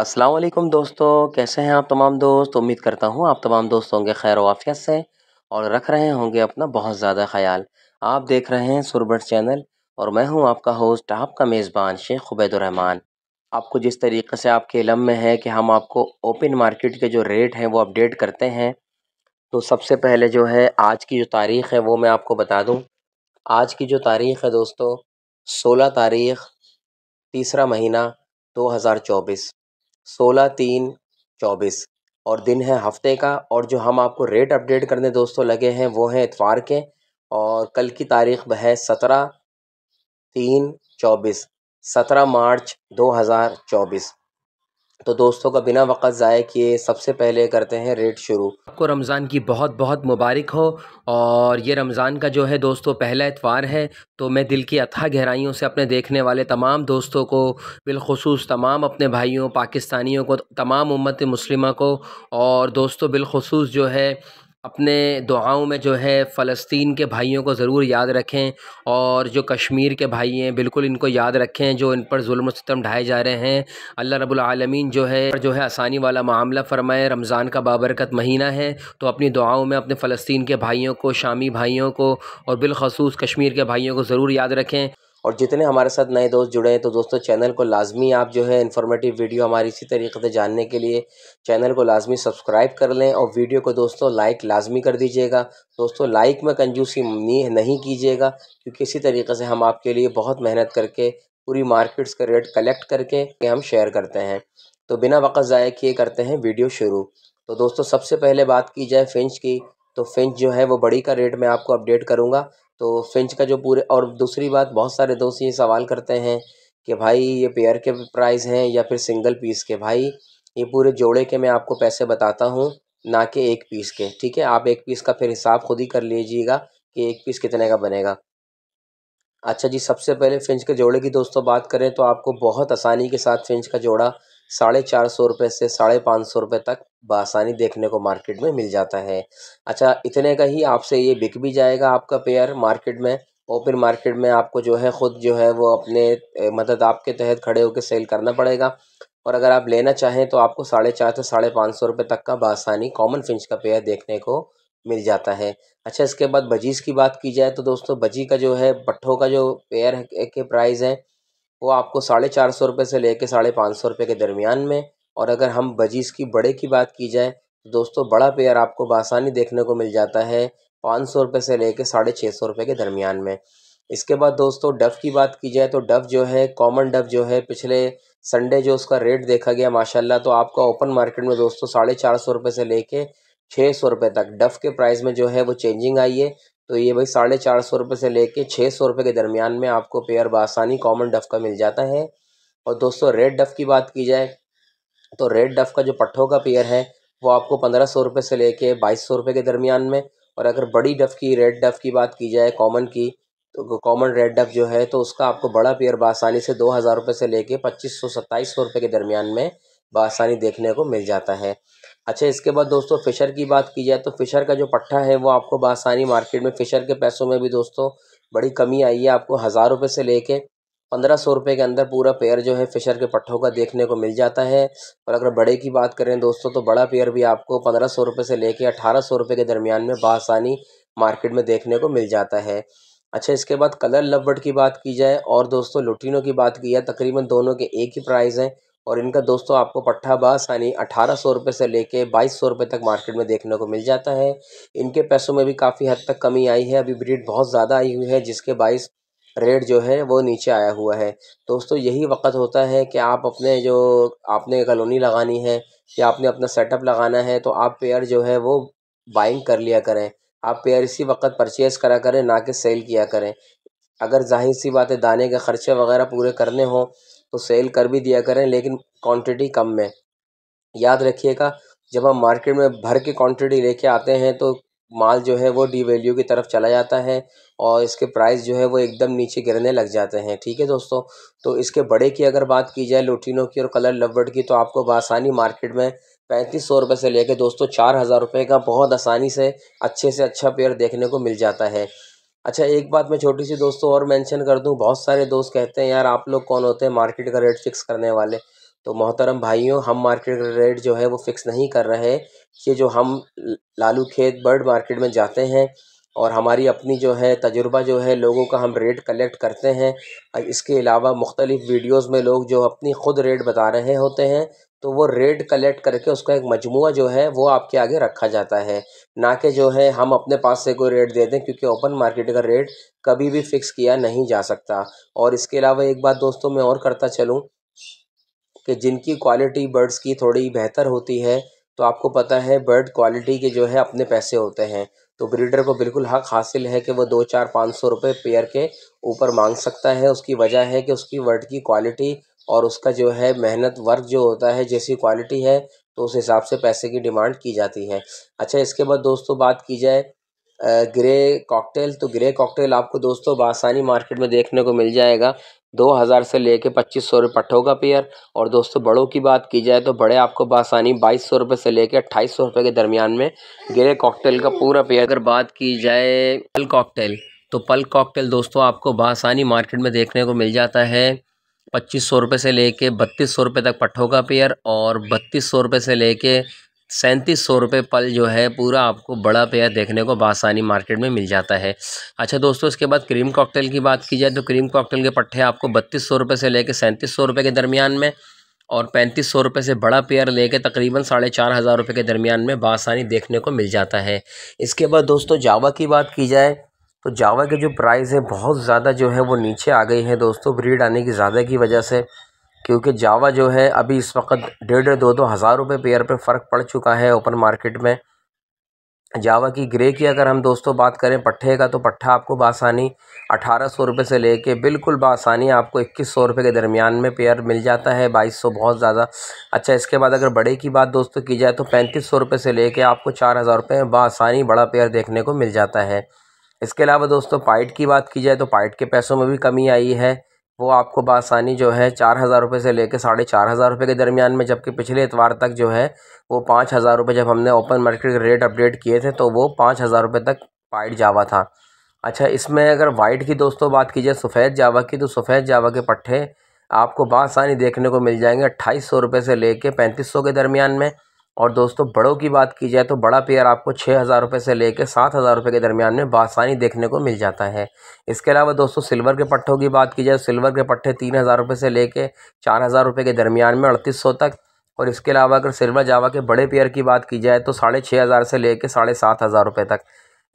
असलम दोस्तों कैसे हैं आप तमाम दोस्त उम्मीद करता हूँ आप तमाम दोस्त होंगे खैर वाफियत से और रख रहे होंगे अपना बहुत ज़्यादा ख्याल आप देख रहे हैं सुरबट चैनल और मैं हूँ आपका होस्ट आपका मेज़बान शेख खुबैदुररहमान आपको जिस तरीके से आपके इलम में है कि हम आपको ओपन मार्केट के जो रेट हैं वो अपडेट करते हैं तो सबसे पहले जो है आज की जो तारीख़ है वो मैं आपको बता दूँ आज की जो तारीख़ है दोस्तों सोलह तारीख तीसरा महीना दो हज़ार चौबीस सोलह तीन चौबीस और दिन है हफ्ते का और जो हम आपको रेट अपडेट करने दोस्तों लगे हैं वो हैं इतवार के और कल की तारीख है सत्रह तीन चौबीस सत्रह मार्च दो हज़ार चौबीस तो दोस्तों का बिना वक्त ज़ाय किए सबसे पहले करते हैं रेट शुरू आपको रमज़ान की बहुत बहुत मुबारक हो और ये रमज़ान का जो है दोस्तों पहला एतवार है तो मैं दिल की अथाह गहराइयों से अपने देखने वाले तमाम दोस्तों को बिलखसूस तमाम अपने भाइयों पाकिस्तानियों को तमाम उम्मत मुस्लिमा को और दोस्तों बिलखसूस जो है अपने दुआओं में जो है फ़लस्तीन के भाइयों को ज़रूर याद रखें और जो कश्मीर के भाई हैं बिल्कुल इनको याद रखें जो इन पर जुल्म सितम ढाए जा रहे हैं अल्लाह रब्बुल आलमीन जो है जो है आसानी वाला मामला फरमाए रमज़ान का बाबरकत महीना है तो अपनी दुआओं में अपने फ़लस्तीन के भाइयों को शामी भाइयों को और बिलखसूस कश्मीर के भाइयों को ज़रूर याद रखें और जितने हमारे साथ नए दोस्त जुड़े हैं तो दोस्तों चैनल को लाजमी आप जो है इन्फॉर्मेटिव वीडियो हमारी इसी तरीके से जानने के लिए चैनल को लाजमी सब्सक्राइब कर लें और वीडियो को दोस्तों लाइक लाजमी कर दीजिएगा दोस्तों लाइक में कंजूसी नहीं कीजिएगा क्योंकि इसी तरीके से हम आपके लिए बहुत मेहनत करके पूरी मार्केट्स का रेट कलेक्ट करके हम शेयर करते हैं तो बिना वक़्त ज़ाय किए करते हैं वीडियो शुरू तो दोस्तों सबसे पहले बात की जाए फिंच की तो फिंच जो है वो बड़ी का रेट मैं आपको अपडेट करूँगा तो फिंच का जो पूरे और दूसरी बात बहुत सारे दोस्त ये सवाल करते हैं कि भाई ये पेयर के प्राइस हैं या फिर सिंगल पीस के भाई ये पूरे जोड़े के मैं आपको पैसे बताता हूँ ना कि एक पीस के ठीक है आप एक पीस का फिर हिसाब खुद ही कर लीजिएगा कि एक पीस कितने का बनेगा अच्छा जी सबसे पहले फिंच के जोड़े की दोस्तों बात करें तो आपको बहुत आसानी के साथ फिंच का जोड़ा साढ़े चार सौ रुपये से साढ़े पाँच सौ रुपये तक बासानी देखने को मार्केट में मिल जाता है अच्छा इतने का ही आपसे ये बिक भी जाएगा आपका पेयर मार्केट में ओपन मार्केट में आपको जो है ख़ुद जो है वो अपने मदद आपके तहत खड़े होकर सेल करना पड़ेगा और अगर आप लेना चाहें तो आपको साढ़े चार से साढ़े पाँच सौ रुपये तक का बासानी कॉमन फिंच का पेयर देखने को मिल जाता है अच्छा इसके बाद बजीज़ की बात की जाए तो दोस्तों बजी का जो है पट्ठों का जो पेयर के प्राइस है वो आपको साढ़े चार सौ रुपये से लेके साढ़े पाँच सौ रुपये के दरमियान में और अगर हम बजीज़ की बड़े की बात की जाए तो दोस्तों बड़ा पेयर आपको बासानी देखने को मिल जाता है पाँच सौ रुपये से लेके साढ़े छः सौ रुपये के दरमियान में इसके बाद दोस्तों डफ़ की बात की जाए तो डफ़ जो है कॉमन डफ़ जो है पिछले संडे जो उसका रेट देखा गया माशाला तो आपका ओपन मार्केट में दोस्तों साढ़े चार सौ रुपये से लेके छः सौ रुपये तक डफ़ के प्राइस में जो है वो चेंजिंग आई है तो ये भाई साढ़े चार सौ रुपये से लेके छः सौ रुपये के दरमियान में आपको पेयर बासानी कॉमन डफ़ का मिल जाता है और दोस्तों रेड डफ़ की बात की जाए तो रेड डफ़ का जो पट्ठों का पेयर है वो आपको पंद्रह सौ रुपये से लेके बाईस सौ रुपये के दरमियान में और अगर बड़ी डफ़ की रेड डफ़ की बात की जाए कॉमन की तो कॉमन रेड डफ़ जो है तो उसका आपको बड़ा पेयर बासानी से दो हज़ार रुपये से लेके पच्चीस सौ सत्ताईस सौ रुपये के दरमियान में बसानी देखने को मिल जाता है अच्छा इसके बाद दोस्तों फ़िशर की बात की जाए तो फ़िशर का जो पट्ठा है वो आपको बसानी मार्केट में फ़िशर के पैसों में भी दोस्तों बड़ी कमी आई है आपको हज़ार रुपये से लेके पंद्रह सौ रुपये के अंदर पूरा पेयर जो है फ़िशर के पट्ठों का देखने को मिल जाता है और अगर बड़े की बात करें दोस्तों तो बड़ा पेयर भी आपको पंद्रह सौ रुपये से लेके अठारह सौ रुपये के दरमियान में बसानी मार्केट में देखने को मिल जाता है अच्छा इसके बाद कलर लवबर्ड की बात की जाए और दोस्तों लुटीनों की बात की जाए तकरीबन दोनों के एक ही प्राइस हैं और इनका दोस्तों आपको पट्ठा बास यानी अठारह सौ रुपये से लेके बाईस सौ रुपये तक मार्केट में देखने को मिल जाता है इनके पैसों में भी काफ़ी हद तक कमी आई है अभी ब्रीड बहुत ज़्यादा आई हुई है जिसके बाईस रेट जो है वो नीचे आया हुआ है दोस्तों यही वक्त होता है कि आप अपने जो आपने कलोनी लगानी है या आपने अपना सेटअप लगाना है तो आप पेयर जो है वो बाइंग कर लिया करें आप पेयर इसी वक्त परचेज़ करा करें ना कि सेल किया करें अगर जाहिर सी बात है दाने के ख़र्चे वगैरह पूरे करने हों तो सेल कर भी दिया करें लेकिन क्वांटिटी कम में याद रखिएगा जब हम मार्केट में भर के क्वांटिटी लेके आते हैं तो माल जो है वो डी वैल्यू की तरफ चला जाता है और इसके प्राइस जो है वो एकदम नीचे गिरने लग जाते हैं ठीक है दोस्तों तो इसके बड़े की अगर बात की जाए लुटीनों की और कलर लवर्ड की तो आपको बसानी मार्केट में पैंतीस सौ रुपये से लेके दोस्तों चार हज़ार रुपये का बहुत आसानी से अच्छे से अच्छा पेयर देखने को मिल जाता है अच्छा एक बात मैं छोटी सी दोस्तों और मेंशन कर दूं बहुत सारे दोस्त कहते हैं यार आप लोग कौन होते हैं मार्केट का रेट फिक्स करने वाले तो मोहतरम भाइयों हम मार्केट का रेट जो है वो फिक्स नहीं कर रहे ये जो हम लालू खेत बर्ड मार्केट में जाते हैं और हमारी अपनी जो है तजुर्बा जो है लोगों का हम रेट कलेक्ट करते हैं और इसके अलावा मुख्तलिफ़ वीडियोज़ में लोग जो अपनी ख़ुद रेट बता रहे होते हैं तो वो रेट कलेक्ट करके उसका एक मजमू जो है वो आपके आगे रखा जाता है ना कि जो है हम अपने पास से कोई रेट दे दें क्योंकि ओपन मार्केट का रेट कभी भी फ़िक्स किया नहीं जा सकता और इसके अलावा एक बात दोस्तों मैं और करता चलूँ कि जिनकी क्वालिटी बर्ड्स की थोड़ी बेहतर होती है तो आपको पता है बर्ड क्वालिटी के जो है अपने पैसे होते हैं तो ब्रीडर को बिल्कुल हक हासिल है कि वो दो चार पाँच सौ रुपये पेयर के ऊपर मांग सकता है उसकी वजह है कि उसकी बर्ड की क्वालिटी और उसका जो है मेहनत वर्क जो होता है जैसी क्वालिटी है तो उस हिसाब से पैसे की डिमांड की जाती है अच्छा इसके बाद दोस्तों बात की जाए ग्रे कॉकटेल तो ग्रे कॉकटेल आपको दोस्तों बासानी मार्केट में देखने को मिल जाएगा दो हज़ार से लेके पच्चीस सौ रुपये पट्ठों का पेयर और दोस्तों बड़ों की बात की जाए तो बड़े आपको बासानी बाईस सौ रुपये से लेके अट्ठाईस सौ रुपये के दरमियान में ग्रे कॉकटेल का पूरा पेयर अगर बात की जाए पल कॉकटेल तो पल कॉकटेल दोस्तों आपको बासानी मार्केट में देखने को मिल जाता है पच्चीस सौ रुपये से लेके बत्तीस सौ रुपये तक पट्ठों का पेयर और बत्तीस सौ रुपये से लेके सैंतीस सौ रुपये पल जो है पूरा आपको बड़ा पेयर देखने को बासानी मार्केट में मिल जाता है अच्छा दोस्तों इसके बाद क्रीम कॉकटेल की बात की जाए तो क्रीम कॉकटेल के पट्ठे आपको बत्तीस सौ रुपये से लेके सैंतीस सौ रुपये के दरमियान में और पैंतीस सौ रुपये से बड़ा पेयर लेके तकरीबन साढ़े चार हज़ार रुपये के दरमियान में बासानी देखने को मिल जाता है इसके बाद दोस्तों जावा की बात की जाए तो जावा के जो प्राइस है बहुत ज़्यादा जो है वो नीचे आ गई है दोस्तों ब्रीड आने की ज़्यादा की वजह से क्योंकि जावा जो है अभी इस वक्त डेढ़ दो दो हज़ार रुपये पेयर पे फ़र्क पड़ चुका है ओपन मार्केट में जावा की ग्रे की अगर हम दोस्तों बात करें पट्ठे का तो पट्ठा आपको बासानी अठारह सौ रुपये से लेके बिल्कुल बासानी आपको इक्कीस सौ रुपये के दरमियान में पेयर मिल जाता है बाईस सौ बहुत ज़्यादा अच्छा इसके बाद अगर बड़े की बात दोस्तों की जाए तो पैंतीस सौ रुपये से लेके आपको चार हज़ार रुपये बासानी बड़ा पेयर देखने को मिल जाता है इसके अलावा दोस्तों पाइट की बात की जाए तो पाइट के पैसों में भी कमी आई है वो आपको बासानी जो है चार हज़ार रुपये से लेकर साढ़े चार हज़ार रुपये के दरमियान में जबकि पिछले इतवार तक जो है वो पाँच हज़ार रुपये जब हमने ओपन मार्केट के रेट अपडेट किए थे तो वो पाँच हज़ार रुपये तक पाइट जावा था अच्छा इसमें अगर वाइट की दोस्तों बात की जाए सफ़ेद जावा की तो सफ़ेद जावा के पट्ठे आपको बासानी देखने को मिल जाएंगे अट्ठाईस सौ रुपये से लेके पैंतीस सौ के दरमियान में और दोस्तों बड़ों की बात की जाए तो बड़ा पेयर आपको छः हज़ार रुपये से लेकर सात हज़ार रुपये के दरमियान में बासानी देखने को मिल जाता है इसके अलावा दोस्तों सिल्वर के पट्टों की बात की जाए सिल्वर के पट्टे तीन हज़ार रुपये से लेकर चार हज़ार रुपये के दरमियान में अड़तीस सौ तक और इसके अलावा अगर सिल्वर जावा के बड़े पेयर की बात की जाए तो साढ़े छः हज़ार से लेकर साढ़े सात हज़ार रुपये तक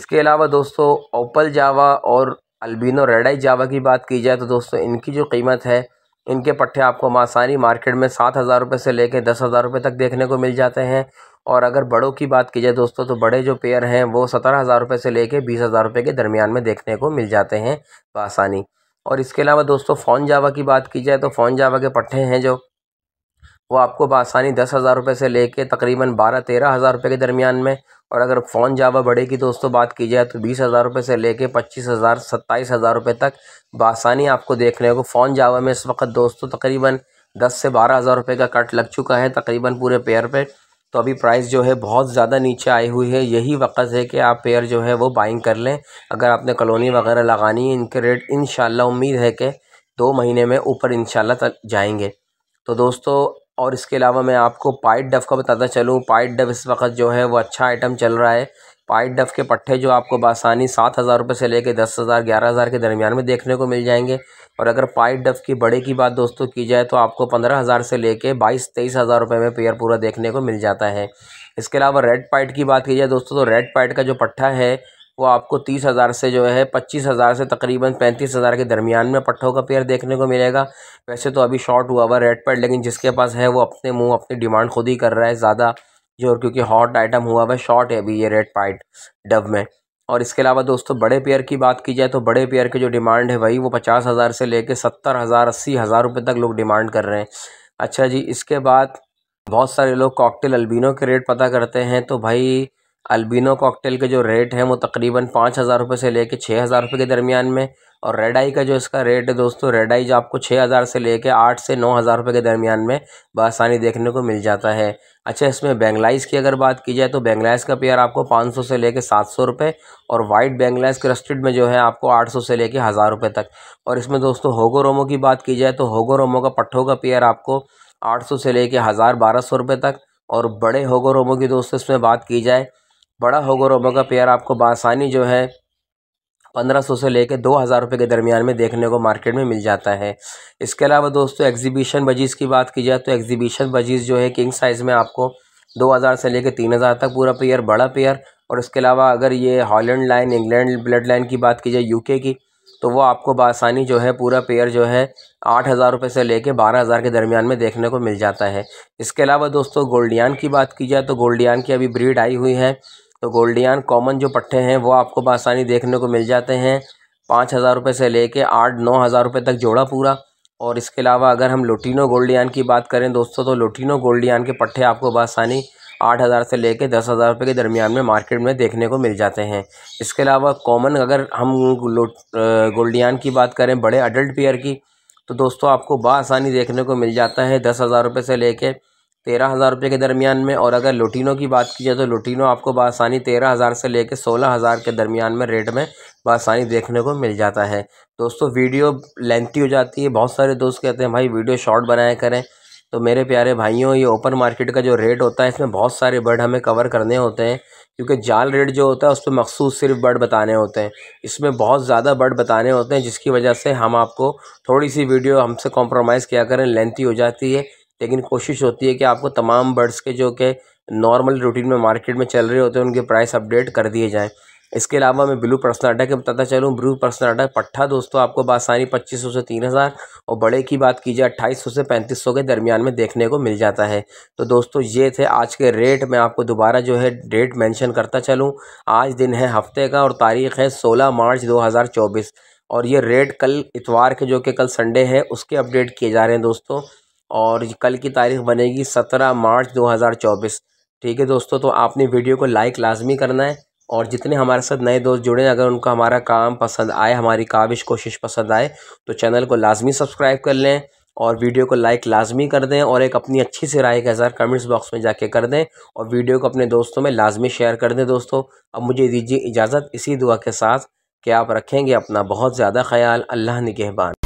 इसके अलावा दोस्तों ओपल जावा और अल्बिनो रेडाई जावा की बात की जाए तो दोस्तों इनकी जो कीमत है इनके पट्ठे आपको आसानी मार्केट में सात हज़ार रुपये से लेकर दस हज़ार रुपये तक देखने को मिल जाते हैं और अगर बड़ों की बात की जाए दोस्तों तो बड़े जो पेयर हैं वो सत्रह हज़ार रुपये से लेकर बीस हज़ार रुपये के दरमियान में देखने को मिल जाते हैं आसानी और इसके अलावा दोस्तों फ़ोन जावा की बात की जाए तो फ़ोन जावा के पट्ठे हैं जो वो आपको बसानी दस हज़ार रुपये से लेके तकरीबन बारह तेरह हज़ार रुपये के दरमियान में और अगर फ़ोन जावा बड़े की दोस्तों बात की जाए तो बीस हज़ार रुपये से लेके पच्चीस हज़ार सत्ताईस हज़ार रुपये तक बसानी आपको देखने को फ़ोन जावा में इस वक्त दोस्तों तकरीबन दस से बारह हज़ार रुपये का कट लग चुका है तकरीबन पूरे पेयर पे तो अभी प्राइस जो है बहुत ज़्यादा नीचे आई हुई है यही वक्त है कि आप पेयर जो है वो बाइंग कर लें अगर आपने कॉलोनी वगैरह लगानी है इनके रेट इन उम्मीद है कि दो महीने में ऊपर इन तक जाएंगे तो दोस्तों और इसके अलावा मैं आपको पाइट डफ़ का बताता चलूँ पाइट डव इस वक्त जो है वो अच्छा आइटम चल रहा है पाइट डफ़ के पट्ठे जो आपको बासानी सात हज़ार रुपये से लेके दस हज़ार ग्यारह हज़ार के दरमियान में देखने को मिल जाएंगे और अगर पाइट डव की बड़े की बात दोस्तों की जाए तो आपको पंद्रह हज़ार से लेके बाईस तेईस हज़ार रुपये में पेयर पूरा देखने को मिल जाता है इसके अलावा रेड पाइट की बात की जाए दोस्तों तो रेड पाइट का जो पट्ठा है वो आपको तीस हज़ार से जो है पच्चीस हज़ार से तकरीबन पैंतीस हज़ार के दरमियान में पट्टों का पेयर देखने को मिलेगा वैसे तो अभी शॉर्ट हुआ हुआ रेड पैड लेकिन जिसके पास है वो अपने मुंह अपनी डिमांड खुद ही कर रहा है ज़्यादा जो क्योंकि हॉट आइटम हुआ हुआ शॉर्ट है अभी ये रेड पाइट डब में और इसके अलावा दोस्तों बड़े पेयर की बात की जाए तो बड़े पेयर की जो डिमांड है भाई वो पचास हज़ार से लेकर सत्तर हज़ार अस्सी हज़ार रुपये तक लोग डिमांड कर रहे हैं अच्छा जी इसके बाद बहुत सारे लोग कॉकटेल अल्बिनो के रेट पता करते हैं तो भाई अल्बिनो कॉकटेल के जो रेट हैं वो तकरीबन पाँच हज़ार रुपये से लेके छः हज़ार रुपये के दरमियान में और रेड आई का जो इसका रेट है दोस्तों रेड आई जो आपको छः हज़ार से लेके आठ से नौ हज़ार रुपये के दरमियान में बसानी देखने को मिल जाता है अच्छा इसमें बेंगलाइज की अगर बात की जाए तो बेंगलाइज का पेयर आपको पाँच सौ से लेके सात सौ और वाइट बेंगलाइज क्रस्टेड में जो है आपको आठ सौ से लेके हज़ार रुपये तक और इसमें दोस्तों होगो रोमो की बात की जाए तो होगो रोमो का पट्ठों का पेयर आपको आठ सौ से लेके हज़ार बारह सौ रुपये तक और बड़े होगो रोमो की दोस्तों इसमें बात की जाए बड़ा होगा और का पेयर आपको बासानी जो है पंद्रह सौ से लेकर दो हज़ार रुपये के दरमियान में देखने को मार्केट में मिल जाता है इसके अलावा दोस्तों एग्जीबिशन बजीज़ की बात की जाए तो एग्जीबिशन बजीज़ जो है किंग साइज़ में आपको दो हज़ार से लेकर तीन हज़ार तक पूरा पेयर बड़ा पेयर और इसके अलावा अगर ये Holland line England blood line की बात की जाए यूके की तो वो आपको बासानी जो है पूरा पेयर जो है आठ हज़ार रुपये से लेके बारह हज़ार के दरमियान में देखने को मिल जाता है इसके अलावा दोस्तों गोल्डियान की बात की जाए तो गोल्डियान की अभी ब्रीड आई हुई है तो गोल्डियान कॉमन जो पट्टे हैं वो आपको बसानी देखने को मिल जाते हैं पाँच हज़ार रुपये से लेके आठ नौ हज़ार रुपये तक जोड़ा पूरा और इसके अलावा अगर हम लोटिनो गोल्डियान की बात करें दोस्तों तो लोटिनो गोल्डियान के पट्टे आपको बसानी आठ हज़ार से लेके दस हज़ार रुपये के दरमियान में मार्केट में देखने को मिल जाते हैं इसके अलावा कॉमन अगर हम गोल्डियान की बात करें बड़े अडल्ट पेयर की तो दोस्तों आपको बासानी देखने को मिल जाता है दस हज़ार रुपये से लेके तेरह हज़ार रुपये के दरमियान में और अगर लुटिनो की बात की जाए तो लुटिनो आपको बसानी तेरह हज़ार से लेकर सोलह हज़ार के दरमियान में रेट में बसानी देखने को मिल जाता है दोस्तों वीडियो लेंथी हो जाती है बहुत सारे दोस्त कहते हैं भाई वीडियो शॉर्ट बनाया करें तो मेरे प्यारे भाइयों ये ओपन मार्केट का जो रेट होता है इसमें बहुत सारे बर्ड हमें कवर करने होते हैं क्योंकि जाल रेट जो होता है उस पर मखसूस सिर्फ बर्ड बताने होते हैं इसमें बहुत ज़्यादा बर्ड बताने होते हैं जिसकी वजह से हम आपको थोड़ी सी वीडियो हमसे कॉम्प्रोमाइज़ किया करें लेंथी हो जाती है लेकिन कोशिश होती है कि आपको तमाम बर्ड्स के जो के नॉर्मल रूटीन में मार्केट में चल रहे होते हैं उनके प्राइस अपडेट कर दिए जाएँ इसके अलावा मैं ब्लू पर्सनाटा के बताता चलूँ ब्लू पर्सनाटा पट्ठा दोस्तों आपको बासानी पच्चीस सौ से तीन हज़ार और बड़े की बात की जाए अट्ठाईस सौ से पैंतीस सौ के दरमियान में देखने को मिल जाता है तो दोस्तों ये थे आज के रेट मैं आपको दोबारा जो है डेट मेंशन करता चलूँ आज दिन है हफ्ते का और तारीख़ है सोलह मार्च दो हज़ार चौबीस और ये रेट कल इतवार के जो कि कल संडे है उसके अपडेट किए जा रहे हैं दोस्तों और कल की तारीख़ बनेगी सत्रह मार्च दो हज़ार चौबीस ठीक है दोस्तों तो आपने वीडियो को लाइक लाजमी करना है और जितने हमारे साथ नए दोस्त जुड़े हैं अगर उनका हमारा काम पसंद आए हमारी काविश कोशिश पसंद आए तो चैनल को लाजमी सब्सक्राइब कर लें और वीडियो को लाइक लाजमी कर दें और एक अपनी अच्छी सी राय का हज़ार कमेंट्स बॉक्स में जाके कर दें और वीडियो को अपने दोस्तों में लाजमी शेयर कर दें दोस्तों अब मुझे दीजिए इजाज़त इसी दुआ के साथ कि आप रखेंगे अपना बहुत ज़्यादा ख्याल अल्लाह निगहबान